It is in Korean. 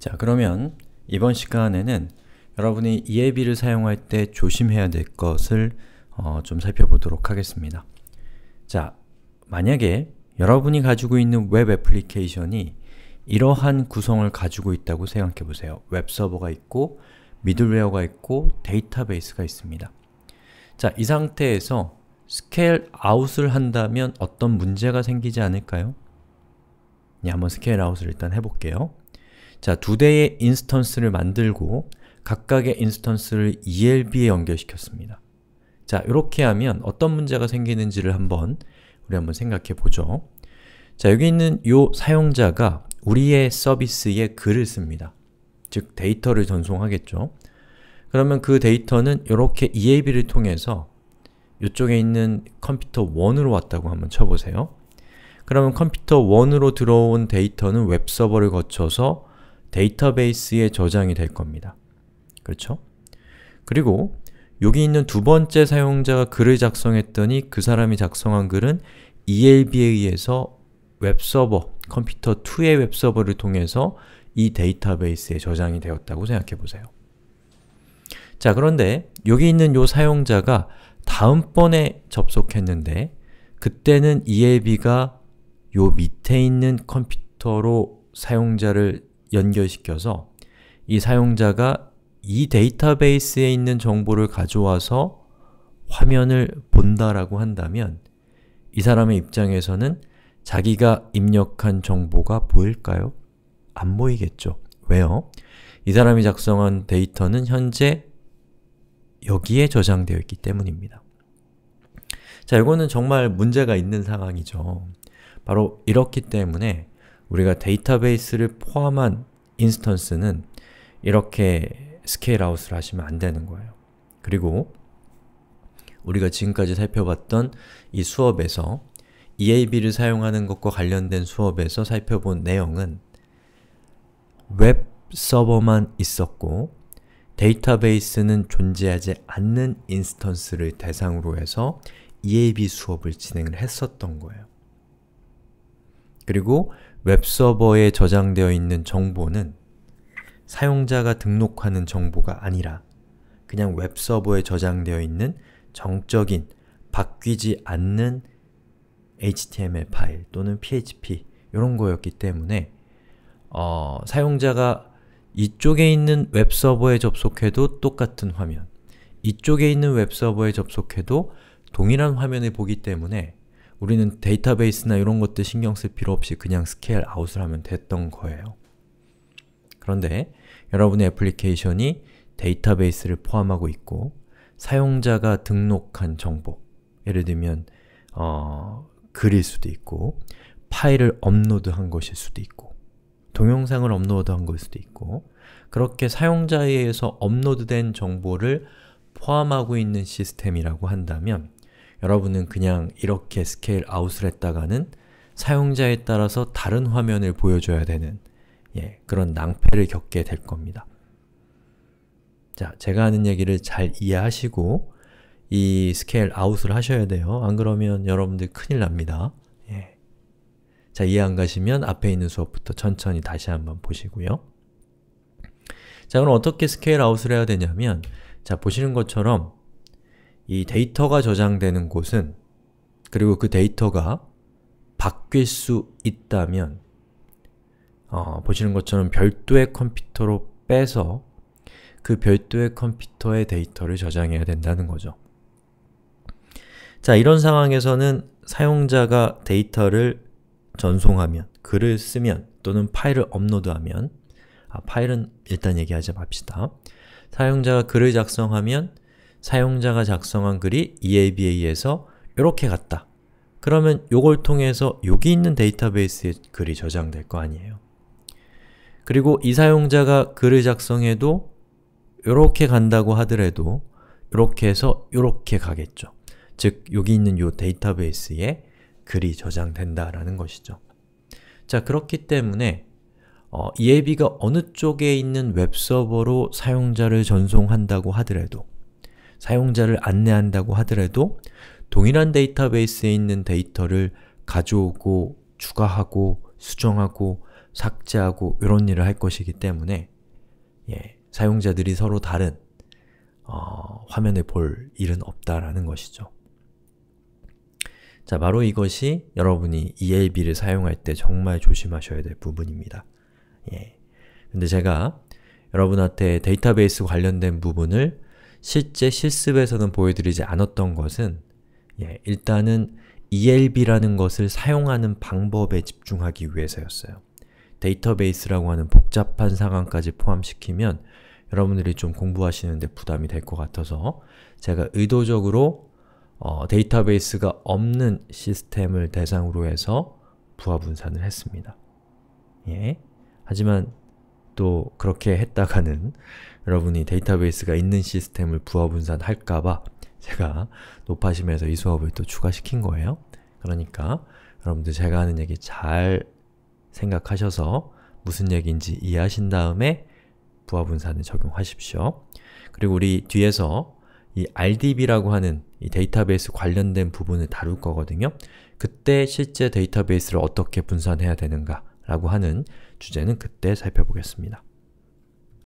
자, 그러면 이번 시간에는 여러분이 EAB를 사용할 때 조심해야 될 것을 어, 좀 살펴보도록 하겠습니다. 자, 만약에 여러분이 가지고 있는 웹 애플리케이션이 이러한 구성을 가지고 있다고 생각해 보세요. 웹 서버가 있고, 미들웨어가 있고, 데이터베이스가 있습니다. 자, 이 상태에서 스케일 아웃을 한다면 어떤 문제가 생기지 않을까요? 네, 한번 스케일 아웃을 일단 해볼게요. 자, 두 대의 인스턴스를 만들고 각각의 인스턴스를 ELB에 연결시켰습니다. 자, 이렇게 하면 어떤 문제가 생기는지를 한번 우리 한번 생각해 보죠. 자, 여기 있는 요 사용자가 우리의 서비스에 글을 씁니다. 즉, 데이터를 전송하겠죠. 그러면 그 데이터는 이렇게 e l b 를 통해서 이쪽에 있는 컴퓨터 1으로 왔다고 한번 쳐보세요. 그러면 컴퓨터 1으로 들어온 데이터는 웹서버를 거쳐서 데이터베이스에 저장이 될 겁니다. 그렇죠? 그리고 여기 있는 두 번째 사용자가 글을 작성했더니 그 사람이 작성한 글은 ELB에 의해서 웹서버, 컴퓨터2의 웹서버를 통해서 이 데이터베이스에 저장이 되었다고 생각해보세요. 자, 그런데 여기 있는 요 사용자가 다음번에 접속했는데 그때는 ELB가 요 밑에 있는 컴퓨터로 사용자를 연결시켜서 이 사용자가 이 데이터베이스에 있는 정보를 가져와서 화면을 본다라고 한다면 이 사람의 입장에서는 자기가 입력한 정보가 보일까요? 안 보이겠죠. 왜요? 이 사람이 작성한 데이터는 현재 여기에 저장되어 있기 때문입니다. 자, 이거는 정말 문제가 있는 상황이죠. 바로 이렇기 때문에 우리가 데이터베이스를 포함한 인스턴스는 이렇게 스케일 아웃을 하시면 안 되는 거예요. 그리고 우리가 지금까지 살펴봤던 이 수업에서 EAB를 사용하는 것과 관련된 수업에서 살펴본 내용은 웹 서버만 있었고 데이터베이스는 존재하지 않는 인스턴스를 대상으로 해서 EAB 수업을 진행을 했었던 거예요. 그리고 웹서버에 저장되어 있는 정보는 사용자가 등록하는 정보가 아니라 그냥 웹서버에 저장되어 있는 정적인, 바뀌지 않는 HTML 파일 또는 PHP 이런 거였기 때문에 어, 사용자가 이쪽에 있는 웹서버에 접속해도 똑같은 화면 이쪽에 있는 웹서버에 접속해도 동일한 화면을 보기 때문에 우리는 데이터베이스나 이런 것들 신경 쓸 필요 없이 그냥 스케일 아웃을 하면 됐던 거예요. 그런데 여러분의 애플리케이션이 데이터베이스를 포함하고 있고 사용자가 등록한 정보, 예를 들면 어, 글일 수도 있고 파일을 업로드한 것일 수도 있고 동영상을 업로드한 것일 수도 있고 그렇게 사용자에 의해서 업로드된 정보를 포함하고 있는 시스템이라고 한다면 여러분은 그냥 이렇게 스케일 아웃을 했다가는 사용자에 따라서 다른 화면을 보여줘야 되는 예, 그런 낭패를 겪게 될 겁니다. 자, 제가 하는 얘기를 잘 이해하시고 이 스케일 아웃을 하셔야 돼요. 안 그러면 여러분들 큰일 납니다. 예. 자, 이해 안 가시면 앞에 있는 수업부터 천천히 다시 한번 보시고요. 자, 그럼 어떻게 스케일 아웃을 해야 되냐면 자, 보시는 것처럼 이 데이터가 저장되는 곳은 그리고 그 데이터가 바뀔 수 있다면 어, 보시는 것처럼 별도의 컴퓨터로 빼서 그 별도의 컴퓨터에 데이터를 저장해야 된다는 거죠. 자, 이런 상황에서는 사용자가 데이터를 전송하면, 글을 쓰면, 또는 파일을 업로드하면 아, 파일은 일단 얘기하지 맙시다. 사용자가 글을 작성하면 사용자가 작성한 글이 EAB에 의해서 이렇게 갔다. 그러면 요걸 통해서 여기 있는 데이터베이스에 글이 저장될 거 아니에요. 그리고 이 사용자가 글을 작성해도 이렇게 간다고 하더라도 이렇게 해서 이렇게 가겠죠. 즉, 여기 있는 요 데이터베이스에 글이 저장된다라는 것이죠. 자, 그렇기 때문에 어, EAB가 어느 쪽에 있는 웹서버로 사용자를 전송한다고 하더라도 사용자를 안내한다고 하더라도 동일한 데이터베이스에 있는 데이터를 가져오고 추가하고 수정하고 삭제하고 이런 일을 할 것이기 때문에 예, 사용자들이 서로 다른 어, 화면을 볼 일은 없다라는 것이죠. 자, 바로 이것이 여러분이 ELB를 사용할 때 정말 조심하셔야 될 부분입니다. 예. 근데 제가 여러분한테 데이터베이스 관련된 부분을 실제 실습에서는 보여드리지 않았던 것은 예, 일단은 ELB라는 것을 사용하는 방법에 집중하기 위해서였어요. 데이터베이스라고 하는 복잡한 상황까지 포함시키면 여러분들이 좀 공부하시는데 부담이 될 것 같아서 제가 의도적으로 어, 데이터베이스가 없는 시스템을 대상으로 해서 부하분산을 했습니다. 예. 하지만 또 그렇게 했다가는 여러분이 데이터베이스가 있는 시스템을 부하 분산할까봐 제가 높아심에서 이 수업을 또 추가시킨 거예요. 그러니까 여러분들 제가 하는 얘기 잘 생각하셔서 무슨 얘기인지 이해하신 다음에 부하 분산을 적용하십시오. 그리고 우리 뒤에서 이 RDB라고 하는 이 데이터베이스 관련된 부분을 다룰 거거든요. 그때 실제 데이터베이스를 어떻게 분산해야 되는가 라고 하는 주제는 그때 살펴보겠습니다.